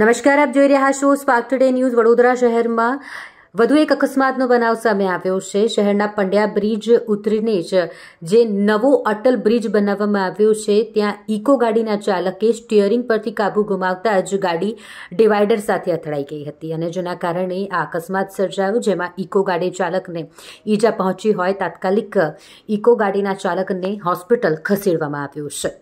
નમસ્કાર આપ જોઈ રહ્યા છો સ્પાર્ક ટુડે ન્યૂઝ વડોદરા શહેરમાં વધુ એક અકસ્માતનો બનાવ સામે આવ્યો છે શહેરના પંડ્યા બ્રિજ ઉતરીને જ જે નવો અટલ બ્રિજ બનાવવામાં આવ્યો છે ત્યાં ઇકો ગાડીના ચાલકે સ્ટીયરિંગ પરથી કાબુ ગુમાવતા જ ગાડી ડિવાઈડર સાથે અથડાઈ ગઈ હતી અને જેના કારણે આ અકસ્માત સર્જાયો જેમાં ઇકો ગાડી ચાલકને ઈજા પહોંચી હોય તાત્કાલિક ઇકો ગાડીના ચાલકને હોસ્પિટલ ખસેડવામાં આવ્યું છે